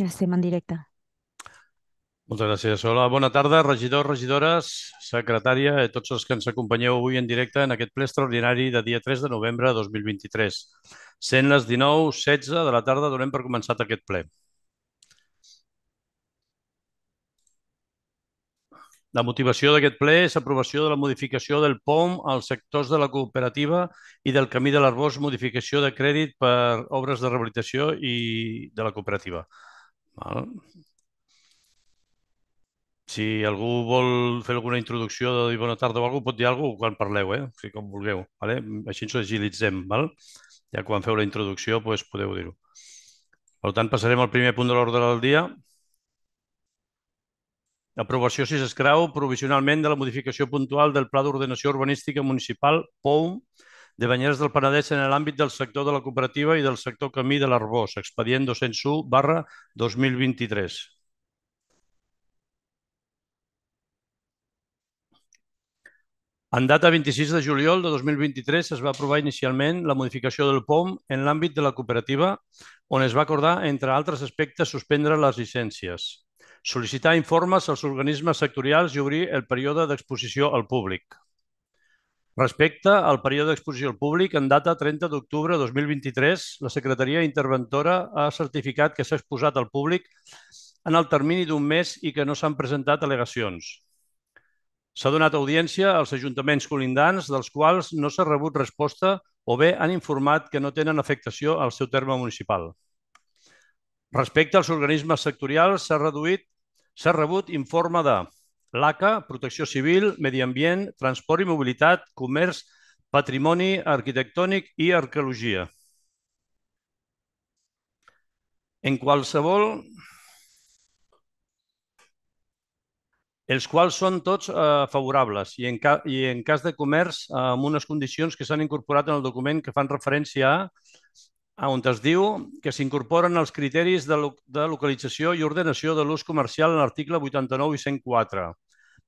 Ja estem en directe. Moltes gràcies. Hola, bona tarda, regidors, regidores, secretària i eh, tots els que ens acompanyeu avui en directe en aquest ple extraordinari de dia 3 de novembre de 2023. Sent les 19.16 de la tarda, donem per començat aquest ple. La motivació d'aquest ple és aprovació de la modificació del POM als sectors de la cooperativa i del Camí de l'Arbós, modificació de crèdit per obres de rehabilitació i de la cooperativa. Val? Si algú vol fer alguna introducció de dir bona tarda o alguna cosa, pot dir alguna cosa quan parleu, eh? O sigui, com vulgueu. Vale? Així ens ho agilitzem. Val? Ja quan feu la introducció doncs podeu dir-ho. Per tant, passarem al primer punt de l'ordre del dia. Aprovació, si s'escrau, provisionalment de la modificació puntual del Pla d'Ordenació Urbanística Municipal POUM de Banyeres del Penedès en l'àmbit del sector de la cooperativa i del sector camí de l'Arbós, expedient 201 barra 2023. En data 26 de juliol de 2023 es va aprovar inicialment la modificació del POM en l'àmbit de la cooperativa, on es va acordar, entre altres aspectes, suspendre les llicències, sol·licitar informes als organismes sectorials i obrir el període d'exposició al públic. Respecte al període d'exposició al públic, en data 30 d'octubre de 2023, la Secretaria Interventora ha certificat que s'ha exposat al públic en el termini d'un mes i que no s'han presentat al·legacions. S'ha donat audiència als ajuntaments colindants, dels quals no s'ha rebut resposta o bé han informat que no tenen afectació al seu terme municipal. Respecte als organismes sectorials, s'ha s'ha rebut informe de l'ACA, Protecció Civil, Medi Ambient, Transport i Mobilitat, Comerç, Patrimoni Arquitectònic i Arqueologia. En qualsevol els quals són tots eh, favorables i en, i en cas de comerç eh, amb unes condicions que s'han incorporat en el document que fan referència a, a on es diu que s'incorporen els criteris de, lo de localització i ordenació de l'ús comercial en l'article 89 i 104.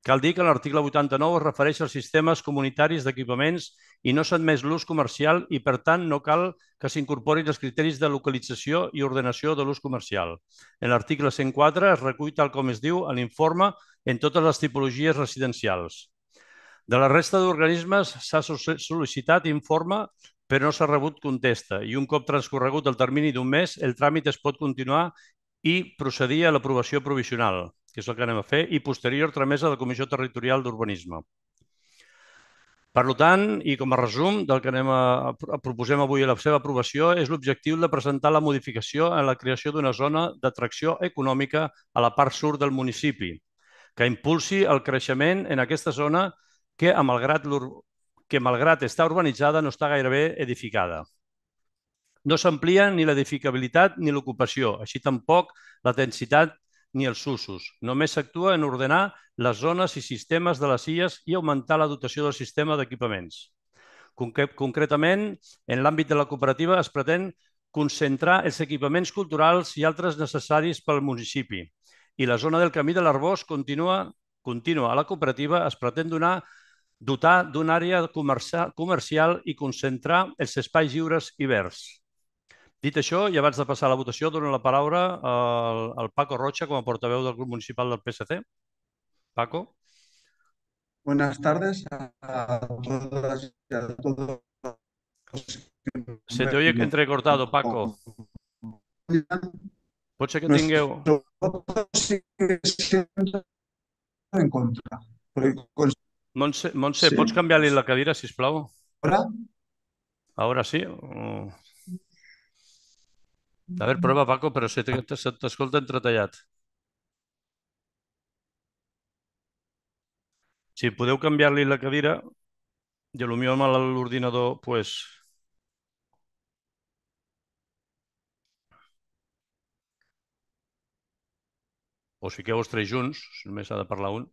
Cal dir que l'article 89 es refereix als sistemes comunitaris d'equipaments i no s'admet l'ús comercial i, per tant, no cal que s'incorporin els criteris de localització i ordenació de l'ús comercial. En l'article 104 es recull, tal com es diu, a l'informe en totes les tipologies residencials. De la resta d'organismes s'ha sol·licitat informe, però no s'ha rebut contesta i un cop transcorregut el termini d'un mes, el tràmit es pot continuar i procedir a l'aprovació provisional que és el que anem a fer, i posterior tramesa de la Comissió Territorial d'Urbanisme. Per tant, i com a resum del que anem a, a, proposem avui a la seva aprovació, és l'objectiu de presentar la modificació en la creació d'una zona d'atracció econòmica a la part sud del municipi, que impulsi el creixement en aquesta zona que, malgrat, que malgrat està urbanitzada, no està gairebé edificada. No s'amplia ni l'edificabilitat ni l'ocupació, així tampoc la densitat ni els usos. Només s'actua en ordenar les zones i sistemes de les illes i augmentar la dotació del sistema d'equipaments. Concretament, en l'àmbit de la cooperativa es pretén concentrar els equipaments culturals i altres necessaris pel municipi. I la zona del camí de l'Arbós continua, continua a la cooperativa, es pretén donar dotar d'una àrea comercial i concentrar els espais lliures i verds. Dit això, i abans de passar a la votació, dono la paraula al, al Paco Rocha com a portaveu del grup municipal del PSC. Paco. Buenas tardes a todas y a todos. Se te oye entrecortado, Paco. Pot ser que tingueu... en contra. Montse, Montse sí. pots canviar-li la cadira, si plau? Ara? Ara sí? Mm. A veure, prova, Paco, però si t'escolta entretallat. Si podeu canviar-li la cadira, i potser amb l'ordinador, doncs... Pues... O si fiqueu els tres junts, només ha de parlar un.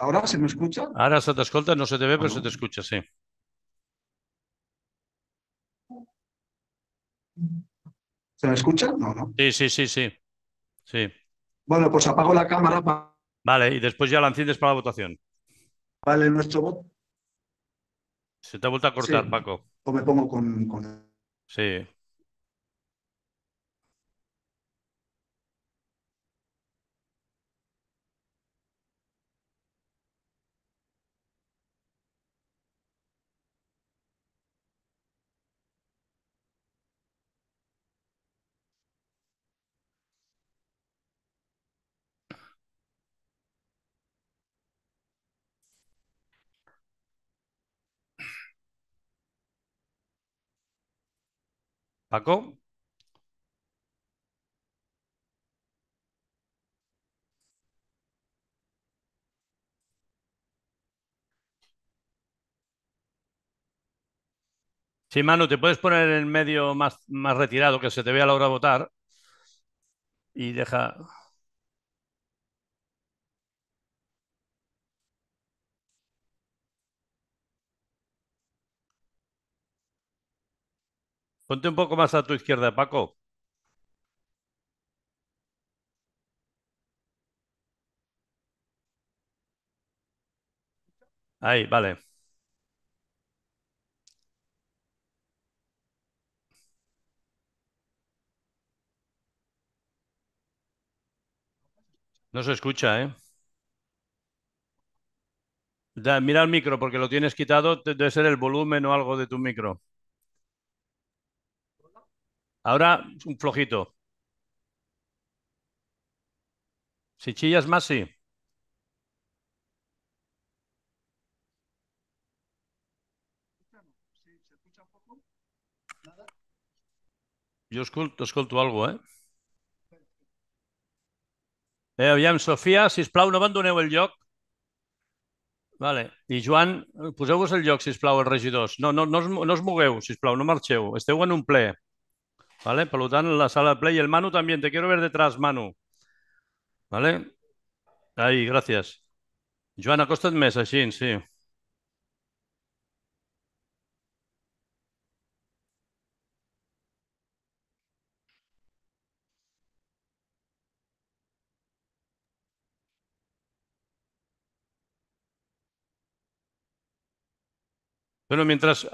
¿Ahora se me escucha? Ahora se te escucha, no se te ve, pero se te escucha, sí. ¿Se me escucha? No, no. Sí, sí, sí, sí. sí. Bueno, pues apago la cámara. Vale, y después ya la enciendes para la votación. Vale, nuestro voto. Se te ha vuelto a cortar, Paco. O me pongo con... Sí. Paco. Sí, Manu, te puedes poner en medio más, más retirado, que se te vea a la hora de votar. Y deja. Ponte un poco más a tu izquierda, Paco. Ahí, vale. No se escucha, ¿eh? mira el micro porque lo tienes quitado, debe ser el volumen o algo de tu micro. Ahora un flojito. Si chillas más, sí. Jo escolto, escolto alguna cosa, eh? Eh, aviam, Sofia, si plau, no abandoneu el lloc. Vale. I Joan, eh, poseu-vos el lloc, si plau, els regidors. No, no, no, us, no us mogueu, si plau, no marxeu. Esteu en un ple. ¿Vale? Por lo tanto, en la sala de play. El Manu también, te quiero ver detrás, Manu. ¿Vale? Ahí, gracias. Joan, Costa més, així, sí. Bueno, mientras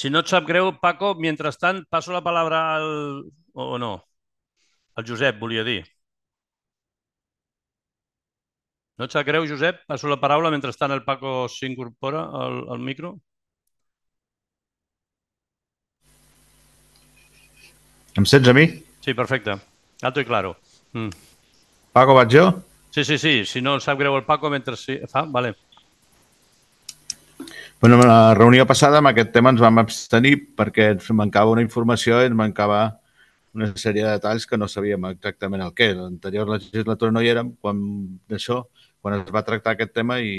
Si no et sap greu, Paco, mentrestant passo la paraula al... O, no? Al Josep, volia dir. No et sap greu, Josep? Passo la paraula mentrestant el Paco s'incorpora al, al micro. Em sents a mi? Sí, perfecte. Alto i claro. Mm. Paco, vaig jo? Sí, sí, sí. Si no sap greu el Paco mentre... Sí. Fa? Ah, vale. Bueno, la reunió passada amb aquest tema ens vam abstenir perquè ens mancava una informació i ens mancava una sèrie de detalls que no sabíem exactament el què. L'anterior legislatura no hi érem quan d'això, quan es va tractar aquest tema i,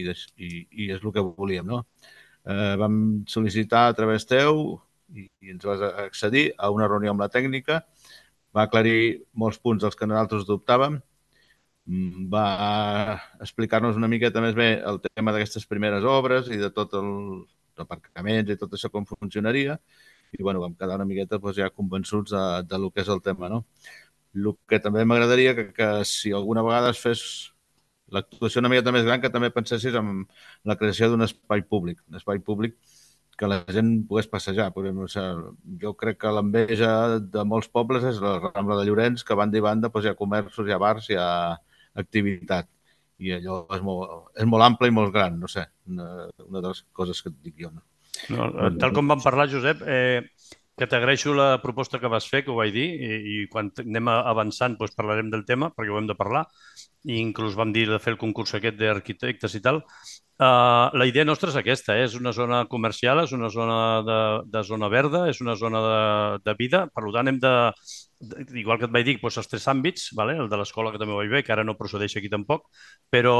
i, i és el que volíem, no? Eh, vam sol·licitar a través teu i, i ens vas accedir a una reunió amb la tècnica, va aclarir molts punts dels que nosaltres dubtàvem, Mm, va explicar-nos una miqueta més bé el tema d'aquestes primeres obres i de tot el aparcaments i tot això com funcionaria i bueno, vam quedar una miqueta doncs, ja convençuts de, de lo que és el tema. No? El que també m'agradaria que, que si alguna vegada es fes l'actuació una miqueta més gran, que també pensessis en la creació d'un espai públic, un espai públic que la gent pogués passejar. Perquè, exemple, o sigui, jo crec que l'enveja de molts pobles és la Rambla de Llorenç, que banda i banda doncs, hi ha comerços, hi ha bars, hi ha, activitat. I allò és molt, és molt ample i molt gran, no sé, una, una de les coses que et dic jo. No? No, tal com vam parlar, Josep, eh, que t'agraeixo la proposta que vas fer, que ho vaig dir, i, i quan anem avançant doncs parlarem del tema, perquè ho hem de parlar, i inclús vam dir de fer el concurs aquest d'arquitectes i tal, Eh, la idea nostra és aquesta, eh? és una zona comercial, és una zona de, de zona verda, és una zona de, de vida, per tant hem de, de, igual que et vaig dir, doncs els tres àmbits, vale? el de l'escola que també vaig bé, que ara no procedeix aquí tampoc, però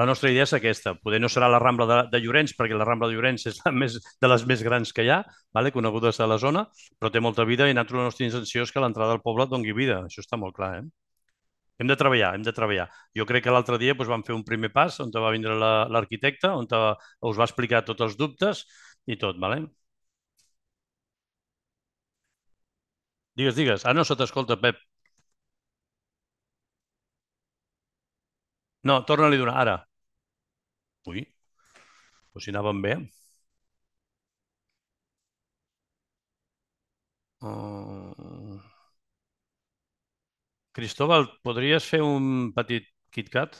la nostra idea és aquesta, poder no serà la Rambla de, de Llorenç, perquè la Rambla de Llorenç és la més, de les més grans que hi ha, vale? conegudes a la zona, però té molta vida i nosaltres la nostra intenció és que l'entrada al poble dongui vida, això està molt clar. Eh? Hem de treballar, hem de treballar. Jo crec que l'altre dia doncs, vam fer un primer pas on va vindre l'arquitecte, la, on te, us va explicar tots els dubtes i tot, vale? Digues, digues. Ah, no, se t'escolta, Pep. No, torna-li d'una, donar, ara. Ui, o si anàvem bé. Uh... Cristóbal, podries fer un petit KitKat?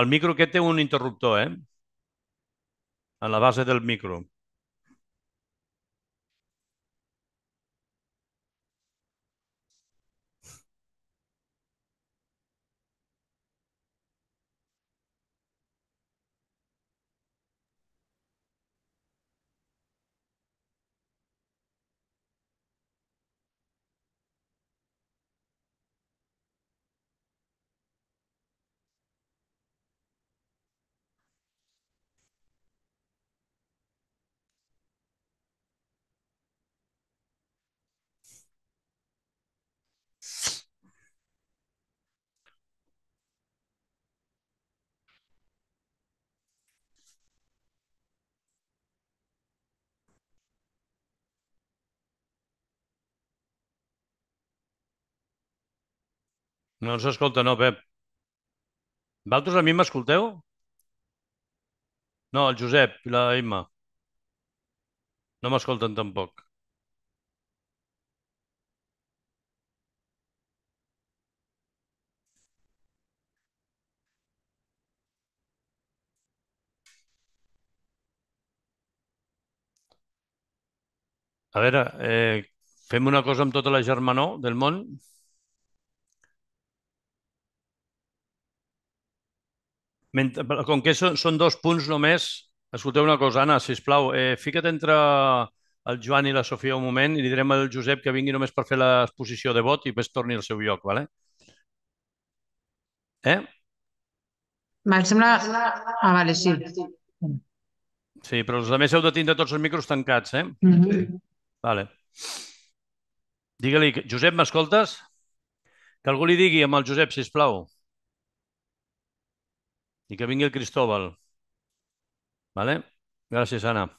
El micro aquest té un interruptor, eh? A la base del micro. No s'escolta, no, Pep. Valtos a mi m'escolteu? No, el Josep i la Imma. No m'escolten tampoc. A veure, eh, fem una cosa amb tota la germanor del món. Mentre, com que són, són dos punts només, escolteu una cosa, Anna, sisplau, eh, fica't entre el Joan i la Sofia un moment i li direm al Josep que vingui només per fer l'exposició de vot i després torni al seu lloc, vale? Eh? Me'n sembla... Ah, vale, sí. Sí, però els altres heu de tindre tots els micros tancats, eh? Mm -hmm. Sí. Vale. Digue-li, Josep, m'escoltes? Que algú li digui amb el Josep, si us plau. Y que venga el Cristóbal. Vale? Gracias, Ana.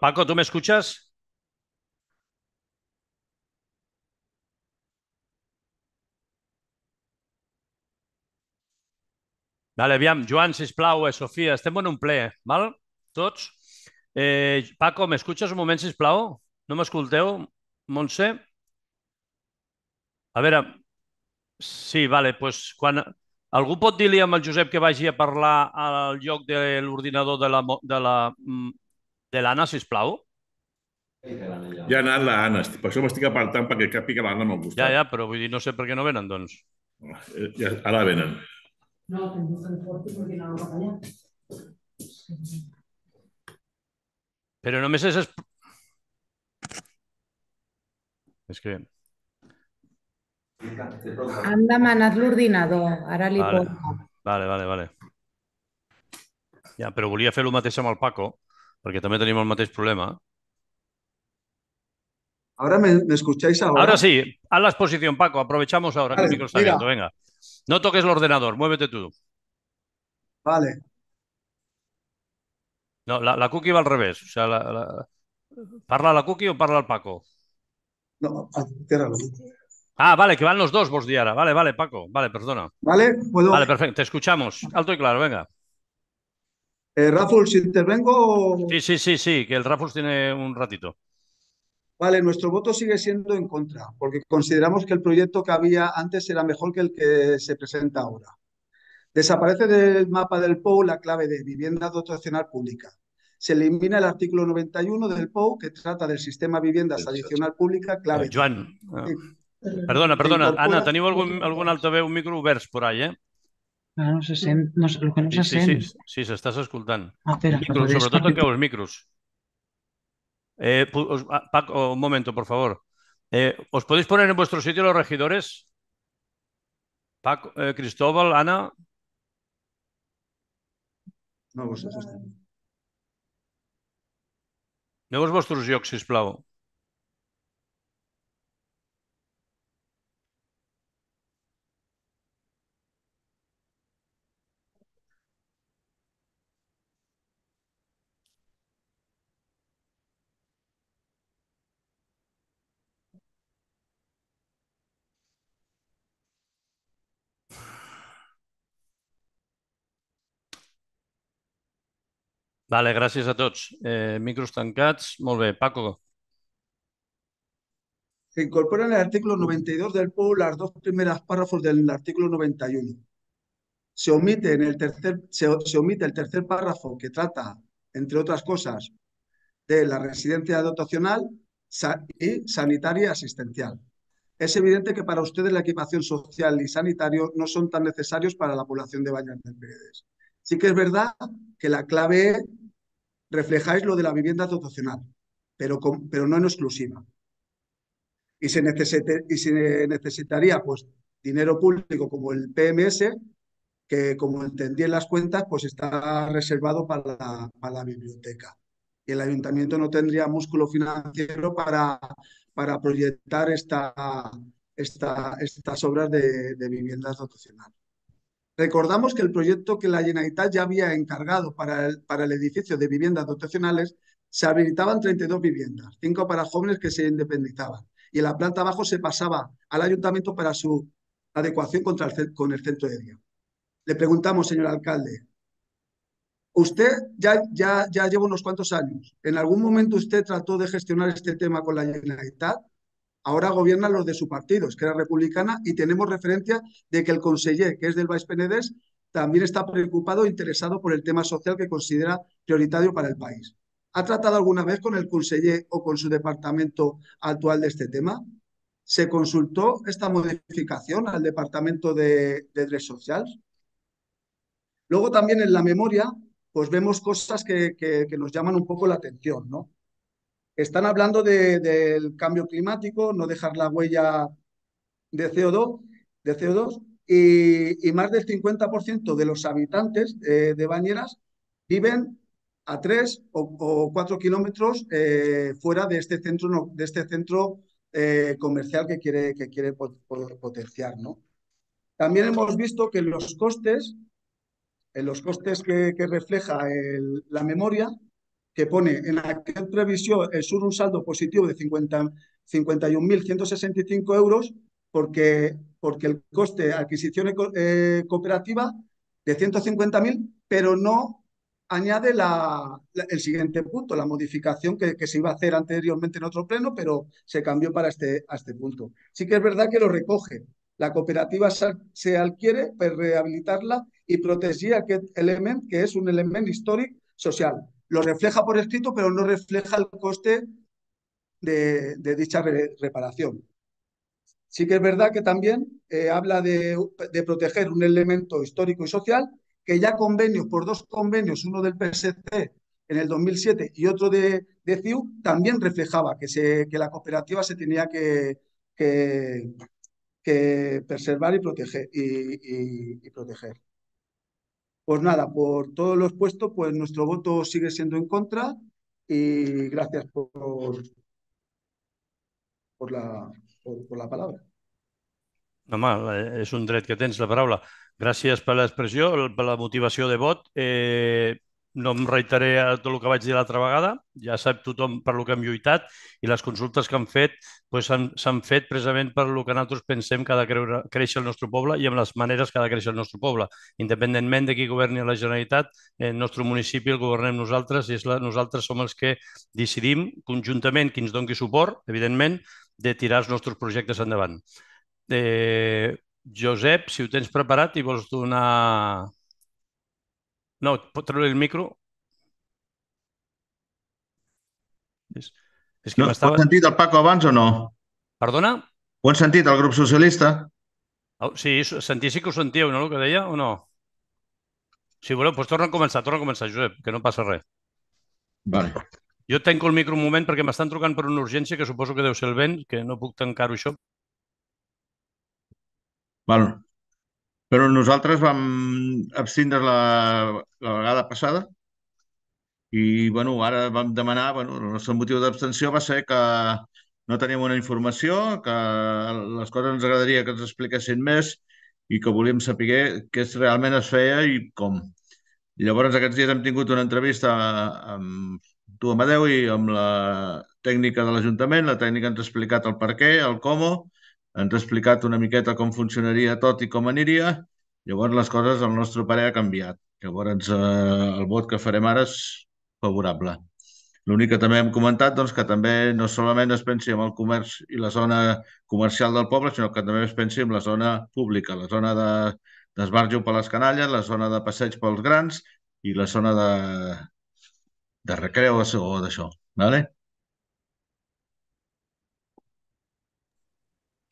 Paco, ¿tú me escuchas? Vale, aviam, Joan, sisplau, eh, Sofia, estem en un ple, val? Tots? Eh, Paco, m'escutxes un moment, sisplau? No m'escolteu? Montse? A veure, sí, vale, doncs quan... Algú pot dir-li al Josep que vagi a parlar al lloc de l'ordinador de la, de la, mm, de l'Anna, sisplau? Ja ha anat l'Anna, per això m'estic apartant perquè capi que l'Anna m'ha costat. Ja, ja, però vull dir, no sé per què no venen, doncs. Eh, ja, ara venen. No, tengo el fuerte porque no va a fallar. Pero no me sé Es Es que... Anda Anda, l'ordinador, ara li vale. Vale, vale, vale. pero volví a hacer el mateix amb Paco, porque también tenemos el mateix problema. Ahora me, me escucháis ahora. Ahora sí, haz la exposición, Paco. Aprovechamos ahora que el micro está abierto. Venga. No toques el ordenador, muévete tú. Vale. No, la, cookie va al revés. O sea, ¿Parla la cookie o parla el Paco? No, Ah, ah vale, que van los dos, vos Diara. Vale, vale, Paco. Vale, perdona. Vale, Vale, perfecto. Te escuchamos. Alto y claro, venga. Eh, si ¿intervengo? Sí, sí, sí, sí, que el Raffles tiene un ratito. Vale, nuestro voto sigue siendo en contra, porque consideramos que el proyecto que había antes era mejor que el que se presenta ahora. Desaparece del mapa del POU la clave de vivienda dotacional pública. Se elimina el artículo 91 del POU que trata del sistema viviendas adicional pública clave. Eh, Joan, eh, perdona, perdona. Ana, alto B un micro verse por ahí, eh? No, ah, no se sent, se sí, escuchando. Sí, sí, sí estás escoltant. Ah, espera, micros. Eh, ah, Paco, un momento, por favor. Eh, ¿Os podéis poner en vuestro sitio los regidores? Paco, eh, Cristóbal, Ana. No vosotros. No vuestros yo, Plavo. Vale, gracias a todos. Eh, micros tancats. Paco. Se incorporan en el artículo 92 del POU las dos primeras párrafos del artículo 91. Se omite, en el tercer, se, omite el tercer párrafo que trata, entre otras cosas, de la residencia dotacional y sanitaria asistencial. Es evidente que para ustedes la equipación social y sanitario no son tan necesarios para la población de Bañas del Pérez. Sí que es verdad que la clave reflejáis lo de la vivienda dotacional, pero, pero no en exclusiva. Y se, necesitaría pues, dinero público como el PMS, que como entendí en las cuentas, pues está reservado para la, para la biblioteca. Y el ayuntamiento no tendría músculo financiero para, para proyectar esta, estas obras de, vivienda viviendas dotacional. Recordamos que el proyecto que la Generalitat ya había encargado para el, para el edificio de viviendas dotacionales se habilitaban 32 viviendas, 5 para jóvenes que se independizaban y la planta abajo se pasaba al ayuntamiento para su adecuación con el centro de día. Le preguntamos, señor alcalde, usted ya, ya, ya lleva unos cuantos años, ¿en algún momento usted trató de gestionar este tema con la Generalitat? ahora gobiernan los de su partido, es que era Republicana, y tenemos referencia de que el conseller, que es del Vice Penedés, también está preocupado e interesado por el tema social que considera prioritario para el país. ¿Ha tratado alguna vez con el conseller o con su departamento actual de este tema? ¿Se consultó esta modificación al departamento de, de Dres Social? Luego también en la memoria, pues vemos cosas que, que nos llaman un poco la atención, ¿no? Están hablando del cambio climático, no dejar la huella de CO2, de CO2 y, más del 50% de los habitantes eh, de Bañeras viven a 3 o, 4 kilómetros eh, fuera de este centro, de este centro eh, comercial que quiere, que quiere potenciar. ¿no? También hemos visto que los costes, en los costes que, refleja la memoria, que pone en aquel previsión el sur un saldo positivo de 51.165 euros porque, porque el coste de adquisición eh, cooperativa de 150.000, pero no añade la, el siguiente punto, la modificación que, que, se iba a hacer anteriormente en otro pleno, pero se cambió para este, a este punto. Sí que es verdad que lo recoge. La cooperativa se, adquiere para rehabilitarla y proteger aquel elemento que es un elemento histórico social lo refleja por escrito, pero no refleja el coste de, dicha reparación. Sí que es verdad que también eh, habla de, proteger un elemento histórico y social, que ya convenios, por dos convenios, uno del PSC en el 2007 y otro de, CIU, también reflejaba que, se, que la cooperativa se tenía que, preservar y proteger. y proteger. Pues nada, por todo lo expuesto, pues nuestro voto sigue siendo en contra y gracias por, la, por, la palabra. Nomás, eh, es un dread que tens, la palabra. Gracias por la expresión, por la motivación de vot. Eh, no em reiteré a tot el que vaig dir l'altra vegada, ja sap tothom per lo que hem lluitat i les consultes que han fet s'han doncs fet precisament per lo que nosaltres pensem que ha de creure, créixer el nostre poble i amb les maneres que ha de créixer el nostre poble. Independentment de qui governi la Generalitat, eh, el nostre municipi el governem nosaltres i és la, nosaltres som els que decidim conjuntament qui ens doni suport, evidentment, de tirar els nostres projectes endavant. Eh, Josep, si ho tens preparat i vols donar no, pot treure el micro? És, és que no, ho has sentit el Paco abans o no? Perdona? Ho han sentit, el grup socialista? Oh, sí, sentia sí que ho sentíeu, no, el que deia, o no? Si voleu, doncs torna a començar, torna a començar, Josep, que no passa res. Vale. Jo tenco el micro un moment perquè m'estan trucant per una urgència que suposo que deu ser el vent, que no puc tancar-ho això. Vale. Però nosaltres vam abstindre la, la vegada passada i bueno, ara vam demanar, bueno, el nostre motiu d'abstenció va ser que no teníem una informació, que les coses ens agradaria que ens expliquessin més i que volíem saber què és realment es feia i com. Llavors, aquests dies hem tingut una entrevista amb tu, Amadeu, i amb la tècnica de l'Ajuntament. La tècnica ens ha explicat el per què, el com, ens ha explicat una miqueta com funcionaria tot i com aniria, llavors les coses al nostre pare ha canviat. Llavors eh, el vot que farem ara és favorable. L'únic que també hem comentat doncs, que també no solament es pensi en el comerç i la zona comercial del poble, sinó que també es pensi en la zona pública, la zona d'esbarjo de, per les canalles, la zona de passeig pels grans i la zona de, de recreu o d'això. Vale?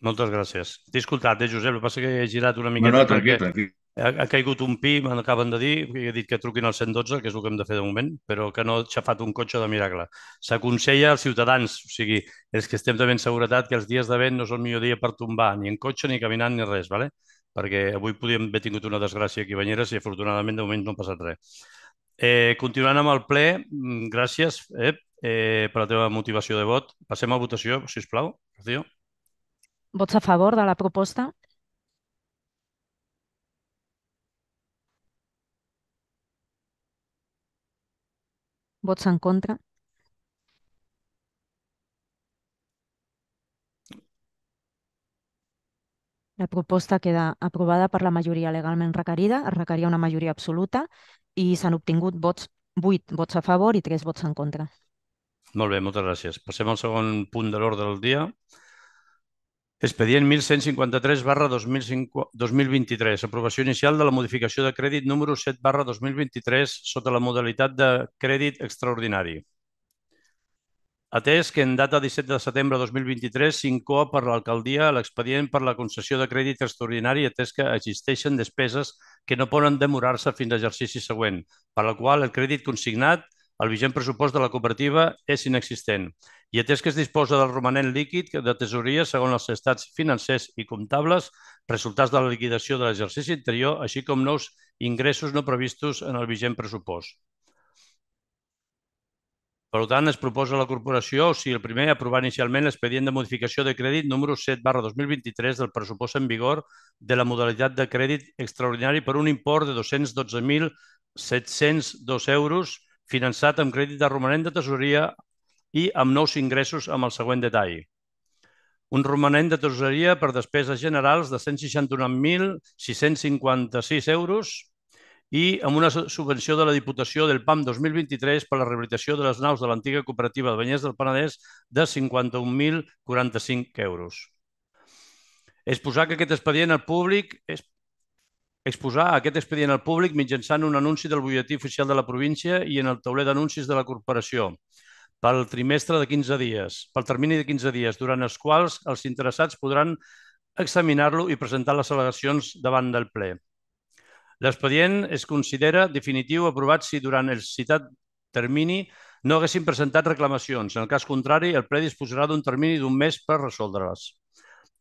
Moltes gràcies. T'he escoltat, eh, Josep? El que passa que he girat una miqueta. No, no, tranquil, tranquil. Ha, ha caigut un pi, me acaben de dir, i he dit que truquin al 112, que és el que hem de fer de moment, però que no ha xafat un cotxe de miracle. S'aconsella als ciutadans, o sigui, els que estem també en seguretat, que els dies de vent no són el millor dia per tombar, ni en cotxe, ni caminant, ni res, ¿vale? perquè avui podíem haver tingut una desgràcia aquí a Banyeres i afortunadament de moment no ha passat res. Eh, continuant amb el ple, mm, gràcies eh, eh, per la teva motivació de vot. Passem a votació, si us plau, Gràcies. Vots a favor de la proposta? Vots en contra? La proposta queda aprovada per la majoria legalment requerida, es requeria una majoria absoluta i s'han obtingut vots 8 vots a favor i 3 vots en contra. Molt bé, moltes gràcies. Passem al segon punt de l'ordre del dia, Expedient 1153 barra 2023, aprovació inicial de la modificació de crèdit número 7 barra 2023 sota la modalitat de crèdit extraordinari. Atès que en data 17 de setembre 2023 s'incoa per l'alcaldia l'expedient per la concessió de crèdit extraordinari atès que existeixen despeses que no poden demorar-se fins a l'exercici següent, per la qual el crèdit consignat el vigent pressupost de la cooperativa és inexistent i atès que es disposa del romanent líquid de tesoria segons els estats financers i comptables, resultats de la liquidació de l'exercici anterior, així com nous ingressos no previstos en el vigent pressupost. Per tant, es proposa a la corporació, o sigui, el primer, aprovar inicialment l'expedient de modificació de crèdit número 7 barra 2023 del pressupost en vigor de la modalitat de crèdit extraordinari per un import de 212.702 euros finançat amb crèdit de romanent de tesoreria i amb nous ingressos amb el següent detall. Un romanent de tesoreria per despeses generals de 161.656 euros i amb una subvenció de la Diputació del PAM 2023 per la rehabilitació de les naus de l'antiga cooperativa de Banyers del Penedès de 51.045 euros. Exposar que aquest expedient al públic és Exposar aquest expedient al públic mitjançant un anunci del butlletí oficial de la província i en el tauler d'anuncis de la corporació pel trimestre de 15 dies, pel termini de 15 dies, durant els quals els interessats podran examinar-lo i presentar les al·legacions davant del ple. L'expedient es considera definitiu aprovat si durant el citat termini no haguessin presentat reclamacions. En el cas contrari, el ple disposarà d'un termini d'un mes per resoldre-les.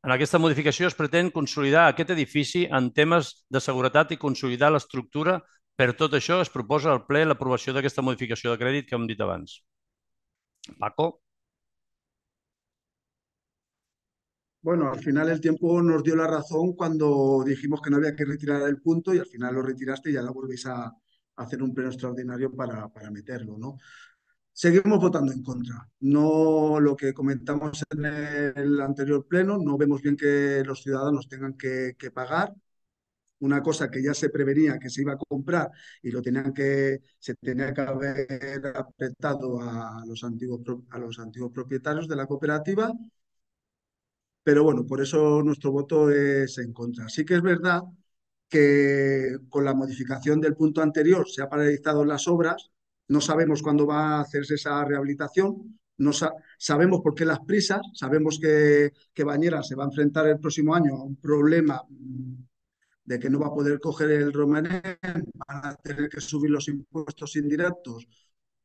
En aquesta modificació es pretén consolidar aquest edifici en temes de seguretat i consolidar l'estructura. Per tot això es proposa al ple l'aprovació d'aquesta modificació de crèdit que hem dit abans. Paco. Bueno, al final el tiempo nos dio la razón cuando dijimos que no había que retirar el punto y al final lo retiraste y ya lo volvéis a hacer un pleno extraordinario para, para meterlo, ¿no? seguimos votando en contra. No lo que comentamos en el anterior pleno, no vemos bien que los ciudadanos tengan que, pagar una cosa que ya se prevenía que se iba a comprar y lo tenían que se tenía que haber apretado a los antiguos a los antiguos propietarios de la cooperativa. Pero bueno, por eso nuestro voto es en contra. Sí que es verdad que con la modificación del punto anterior se ha paralizado las obras, no sabemos cuándo va a hacerse esa rehabilitación, no sabemos por qué las prisas, sabemos que, que Bañera se va a enfrentar el próximo año a un problema mm, de que no va a poder coger el romané, van a tener que subir los impuestos indirectos,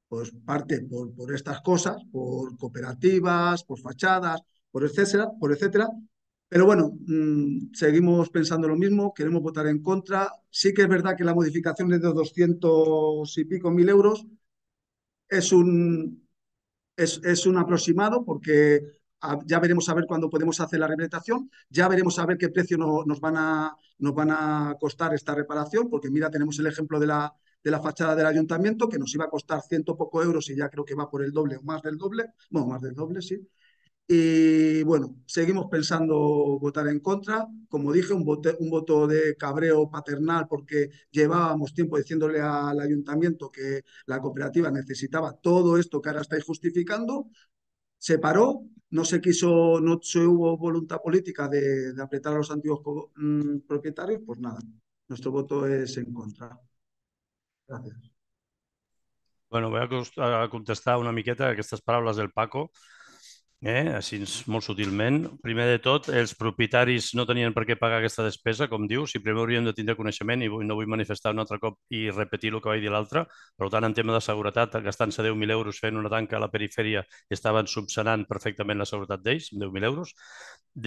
pues parte por, por estas cosas, por cooperativas, por fachadas, por etcétera, por etcétera, pero bueno, mm, seguimos pensando lo mismo, queremos votar en contra. Sí que es verdad que la modificación de 200 y pico mil euros es un, es, un aproximado porque ah, ya veremos a ver cuándo podemos hacer la rehabilitación, ya veremos a ver qué precio nos, van a, nos van a costar esta reparación, porque mira, tenemos el ejemplo de la, de la fachada del ayuntamiento, que nos iba a costar ciento poco euros y ya creo que va por el doble o más del doble, bueno, más del doble, sí. Y bueno, seguimos pensando votar en contra. Como dije, un, voto de cabreo paternal porque llevábamos tiempo diciéndole al ayuntamiento que la cooperativa necesitaba todo esto que ahora estáis justificando. Se paró, no se quiso, no se hubo voluntad política de, apretar a los antiguos mm, propietarios, pues nada, nuestro voto es en contra. Gracias Bueno, voy a contestar una miqueta estas palabras del Paco. eh? així molt sutilment. Primer de tot, els propietaris no tenien per què pagar aquesta despesa, com diu, si primer hauríem de tindre coneixement i no vull manifestar un altre cop i repetir el que vaig dir l'altre. Per tant, en tema de seguretat, gastant-se 10.000 euros fent una tanca a la perifèria, estaven subsanant perfectament la seguretat d'ells, 10.000 euros.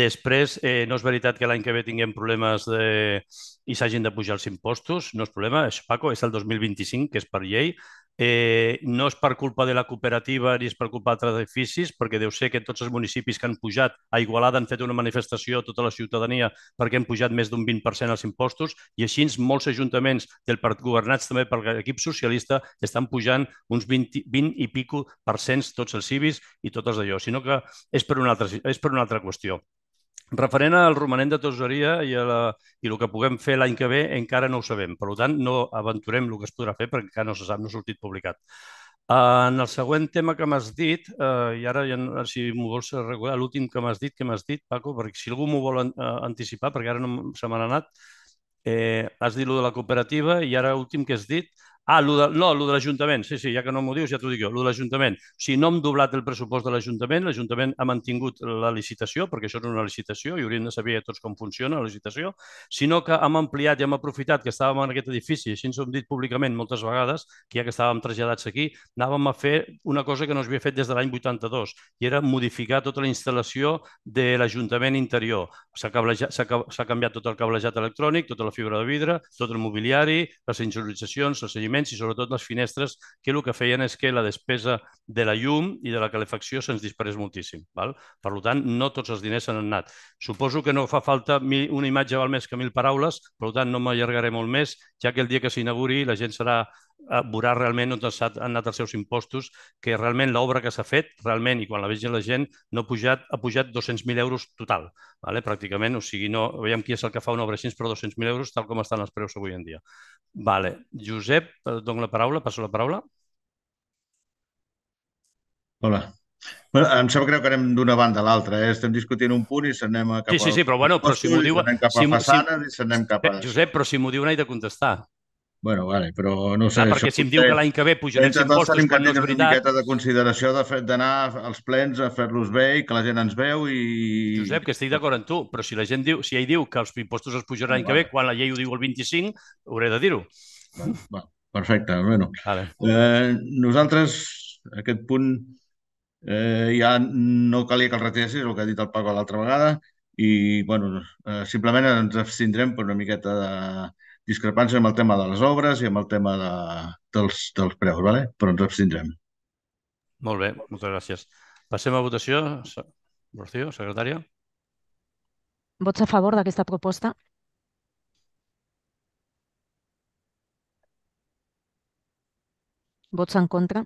Després, eh, no és veritat que l'any que ve tinguem problemes de... i s'hagin de pujar els impostos, no és problema. És, Paco, és el 2025, que és per llei. Eh, no és per culpa de la cooperativa ni és per culpa d'altres edificis, perquè deu ser que tots els municipis que han pujat a Igualada han fet una manifestació a tota la ciutadania perquè han pujat més d'un 20% els impostos i així molts ajuntaments del part governats també per l'equip socialista estan pujant uns 20, 20 i pico per cent tots els civis i tot els d'allò, sinó que és per, una altra, és per una altra qüestió. Referent al romanent de tesoreria i, a la, i el que puguem fer l'any que ve, encara no ho sabem. Per tant, no aventurem el que es podrà fer perquè encara no se sap, no ha sortit publicat. En el següent tema que m'has dit, eh, i ara ja, si m'ho vols recordar, l'últim que m'has dit, que m'has dit, Paco, perquè si algú m'ho vol eh, anticipar, perquè ara no se m'ha anat, eh, has dit lo de la cooperativa i ara últim que has dit, Ah, lo de, no, lo de l'Ajuntament, sí, sí, ja que no m'ho dius, ja t'ho dic jo, lo de l'Ajuntament. O sigui, no hem doblat el pressupost de l'Ajuntament, l'Ajuntament ha mantingut la licitació, perquè això és una licitació i hauríem de saber a tots com funciona la licitació, sinó que hem ampliat i hem aprofitat que estàvem en aquest edifici, així ens ho hem dit públicament moltes vegades, que ja que estàvem traslladats aquí, anàvem a fer una cosa que no s'havia fet des de l'any 82, i era modificar tota la instal·lació de l'Ajuntament interior. S'ha canviat tot el cablejat electrònic, tota la fibra de vidre, tot el mobiliari, les sensoritzacions, el seguiment, apartaments i sobretot les finestres, que el que feien és que la despesa de la llum i de la calefacció se'ns disparés moltíssim. Val? Per tant, no tots els diners s'han anat. Suposo que no fa falta una imatge val més que mil paraules, per tant, no m'allargaré molt més, ja que el dia que s'inauguri la gent serà Eh, veurà realment on han anat els seus impostos, que realment l'obra que s'ha fet, realment, i quan la vegi la gent, no ha pujat, ha pujat 200.000 euros total, vale? pràcticament, o sigui, no, veiem qui és el que fa una obra així, però 200.000 euros, tal com estan els preus avui en dia. Vale. Josep, eh, dono la paraula, passo la paraula. Hola, Bueno, em sembla que anem d'una banda a l'altra, eh? estem discutint un punt i s'anem cap sí, sí, sí, però, bueno, però si m'ho diu... Cap a si, façanes si... i cap a... Josep, però si m'ho diu n'he de contestar. Bueno, vale, però no sé... Ah, perquè si em diu que l'any que ve pujarem impostos quan que no és veritat... una miqueta de consideració d'anar als plens a fer-los bé i que la gent ens veu i... Josep, que estic d'acord amb tu, però si la gent diu, si ell diu que els impostos es pujaran l'any vale. que ve, quan la llei ho diu el 25, hauré de dir-ho. Vale, vale, perfecte, bueno. Vale. Eh, nosaltres, aquest punt, eh, ja no calia que el retiressis, el que ha dit el Paco l'altra vegada, i, bueno, eh, simplement ens abstindrem per una miqueta de discrepància amb el tema de les obres i amb el tema de, dels, dels preus, vale? però ens abstindrem. Molt bé, moltes gràcies. Passem a votació. Rocío, secretària. Vots a favor d'aquesta proposta? Vots en contra?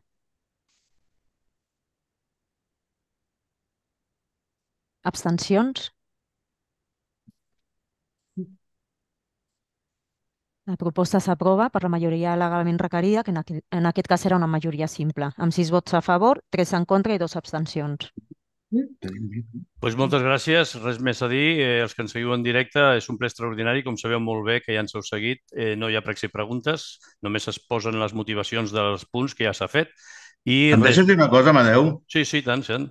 Abstencions? La proposta s'aprova per la majoria legalment requerida, que en, en aquest cas era una majoria simple, amb sis vots a favor, tres en contra i dues abstencions. Pues moltes gràcies, res més a dir. Eh, els que ens seguiu en directe, és un ple extraordinari, com sabeu molt bé que ja ens heu seguit. Eh, no hi ha pregs i preguntes, només es posen les motivacions dels punts que ja s'ha fet. I em deixes dir una cosa, Maneu? Sí, sí, tant, sí.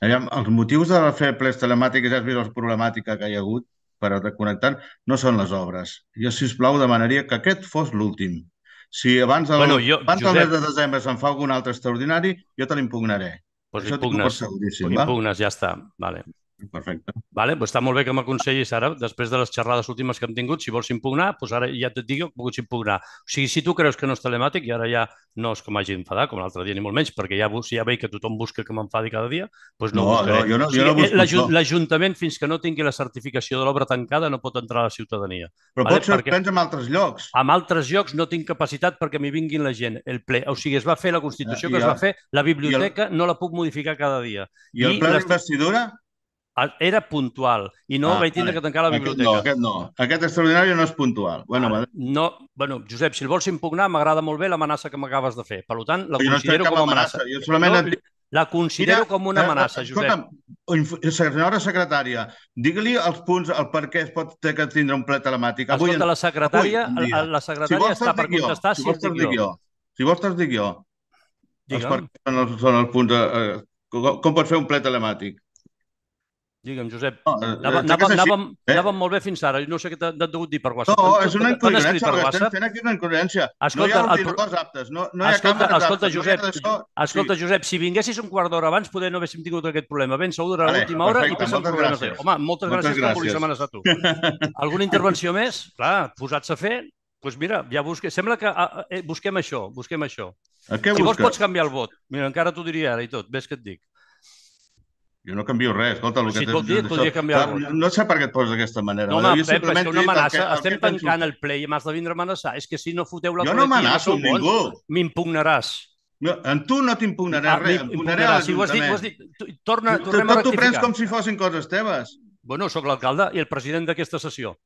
Aviam, els motius de fer plens telemàtics, ja has vist la problemàtica que hi ha hagut? per a Reconnectant no són les obres. Jo, si us plau, demanaria que aquest fos l'últim. Si abans, del, bueno, jo, abans Josep... mes de desembre se'n fa algun altre extraordinari, jo te l'impugnaré. Pues Això impugnes, impugnes, ja està. Vale. Perfecte. Vale, pues està molt bé que m'aconsellis ara, després de les xerrades últimes que hem tingut, si vols impugnar, pues ara ja et dic que puc impugnar. O sigui, si tu creus que no és telemàtic i ara ja no és com m'hagi d'enfadar, com l'altre dia, ni molt menys, perquè ja, ja veig que tothom busca que m'enfadi cada dia, doncs no, no buscaré. No, jo no, jo o sigui, no eh, busco, L'Ajuntament, no. fins que no tingui la certificació de l'obra tancada, no pot entrar a la ciutadania. Però vale? pot ser perquè en altres llocs. En altres llocs no tinc capacitat perquè m'hi vinguin la gent. El ple. O sigui, es va fer la Constitució ja, ah, que ja. es va fer, la biblioteca el... no la puc modificar cada dia. I, I el ple les era puntual i no ah, vaig tindre que tancar la biblioteca. Aquest no, aquest no. Aquest extraordinari no és puntual. Bueno, ah, no, bueno, Josep, si el vols impugnar, m'agrada molt bé l'amenaça que m'acabes de fer. Per tant, la considero no com a amenaça. amenaça. Jo solament no, et... La considero Mira, com una eh, eh, amenaça, Josep. Escolta'm, senyora secretària, digue-li els punts, el per què es pot ter que tindre un ple telemàtic. Avui Escolta, en... la secretària, avui, la, la secretària si vols, està per contestar si, si vols, et dic jo. Si vols, te'ls dic jo. Digue'm. Els per què són els, són els punts... Eh, eh com, com pots fer un ple telemàtic? Digue'm, Josep. Eh, anàvem, eh, anàvem, eh? molt bé fins ara. No sé què t'han degut dir per WhatsApp. No, és una incoherència. estem fent aquí és una incoherència. Escolta, no hi ha ordinadors aptes. No, no hi ha escolta, càmeres escolta, aptes. Josep, no escolta, sí. Josep, si vinguessis un quart d'hora abans, poder no haguéssim tingut aquest problema. Ben segur, durant l'última hora i passa el problema teu. Home, moltes, moltes gràcies, gràcies. per a tu. Alguna intervenció més? Clar, posats a fer, doncs pues mira, ja busquem. sembla que ah, eh, busquem això, busquem això. A eh, què si busques? vols pots canviar el vot. Mira, encara t'ho diria ara i tot, ves que et dic. Jo no canvio res, escolta, el si que tot dia, canviar Clar, No sé per què et poses d'aquesta manera. No, eh? home, jo Pep, és una amenaça, que, estem tancant el play i m'has de vindre a amenaçar. És que si no foteu la jo no amenaço ningú. M'impugnaràs. No, en tu no t'impugnaré ah, res, impugnaré a l'Ajuntament. Si ho has dit, ho has dit. Torna, tu, tornem a rectificar. Tu prens com si fossin coses teves. Bueno, sóc l'alcalde i el president d'aquesta sessió.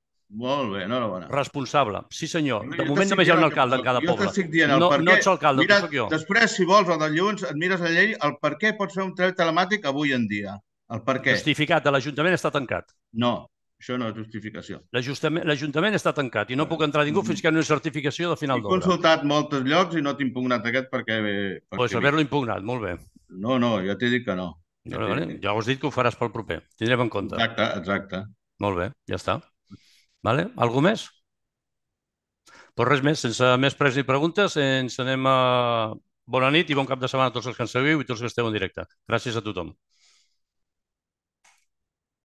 Molt bé, enhorabona. Responsable. Sí, senyor. De moment només hi ha un alcalde en cada jo poble. Jo t'estic dient el no, perquè... No ets alcalde, mira, sóc jo. Després, si vols, o de dilluns, et mires la llei, el per què pots fer un treball telemàtic avui en dia. El per què. Justificat, l'Ajuntament està tancat. No, això no és justificació. L'Ajuntament està tancat i no puc entrar ningú fins que no una certificació de final d'hora. He consultat molts llocs i no t'he impugnat aquest perquè... Doncs pues haver-lo impugnat, molt bé. No, no, jo t'he dit que no. Ja, no, no, ja us he dit que ho faràs pel proper. Tindrem en compte. Exacte, exacte. Molt bé, ja està. Vale? Algú més? Però res més, sense més pres ni preguntes, ens anem a... Bona nit i bon cap de setmana a tots els que ens seguiu i tots els que esteu en directe. Gràcies a tothom.